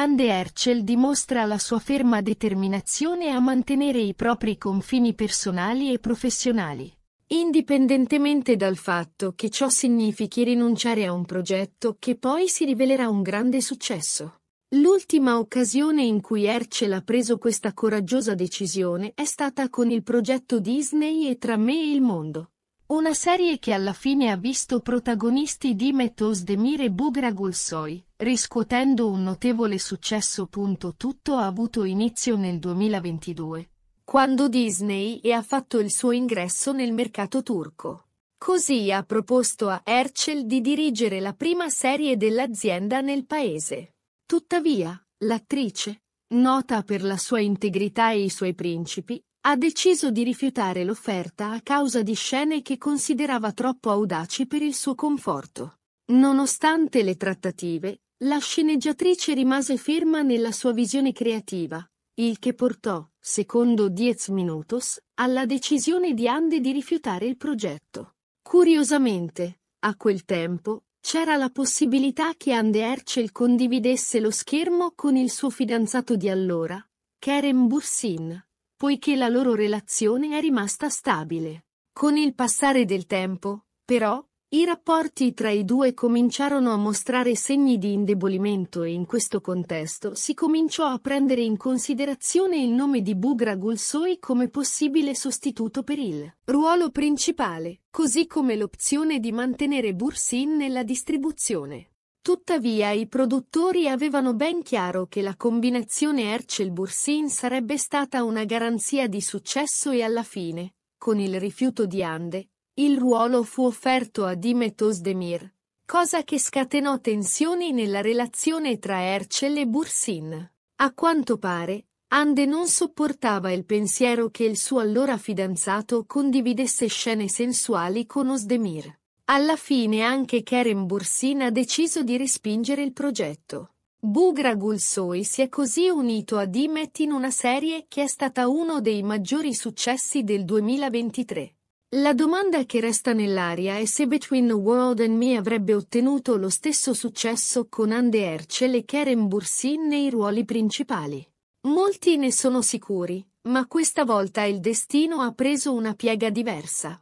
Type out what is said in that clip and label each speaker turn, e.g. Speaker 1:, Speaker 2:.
Speaker 1: Ande Herschel dimostra la sua ferma determinazione a mantenere i propri confini personali e professionali. Indipendentemente dal fatto che ciò significhi rinunciare a un progetto che poi si rivelerà un grande successo. L'ultima occasione in cui Herschel ha preso questa coraggiosa decisione è stata con il progetto Disney e Tra me e il mondo. Una serie che alla fine ha visto protagonisti Dimet Ozdemir e Bugra Gulsoy, riscuotendo un notevole successo. Tutto ha avuto inizio nel 2022, quando Disney e ha fatto il suo ingresso nel mercato turco. Così ha proposto a Herschel di dirigere la prima serie dell'azienda nel paese. Tuttavia, l'attrice, nota per la sua integrità e i suoi principi, ha deciso di rifiutare l'offerta a causa di scene che considerava troppo audaci per il suo conforto. Nonostante le trattative, la sceneggiatrice rimase ferma nella sua visione creativa, il che portò, secondo Diez Minutos, alla decisione di Andy di rifiutare il progetto. Curiosamente, a quel tempo, c'era la possibilità che Andy Ercel condividesse lo schermo con il suo fidanzato di allora, Keren Bursin poiché la loro relazione è rimasta stabile. Con il passare del tempo, però, i rapporti tra i due cominciarono a mostrare segni di indebolimento e in questo contesto si cominciò a prendere in considerazione il nome di Bugra Gulsoi come possibile sostituto per il ruolo principale, così come l'opzione di mantenere Bursin nella distribuzione. Tuttavia i produttori avevano ben chiaro che la combinazione Herschel-Bursin sarebbe stata una garanzia di successo e alla fine, con il rifiuto di Ande, il ruolo fu offerto a Dimet Özdemir, cosa che scatenò tensioni nella relazione tra Herschel e Bursin. A quanto pare, Ande non sopportava il pensiero che il suo allora fidanzato condividesse scene sensuali con Osdemir. Alla fine anche Keren Bursin ha deciso di respingere il progetto. Bugra Gulsoy si è così unito a Dimet in una serie che è stata uno dei maggiori successi del 2023. La domanda che resta nell'aria è se Between the World and Me avrebbe ottenuto lo stesso successo con Ande Hercel e Keren Bursin nei ruoli principali. Molti ne sono sicuri, ma questa volta il destino ha preso una piega diversa.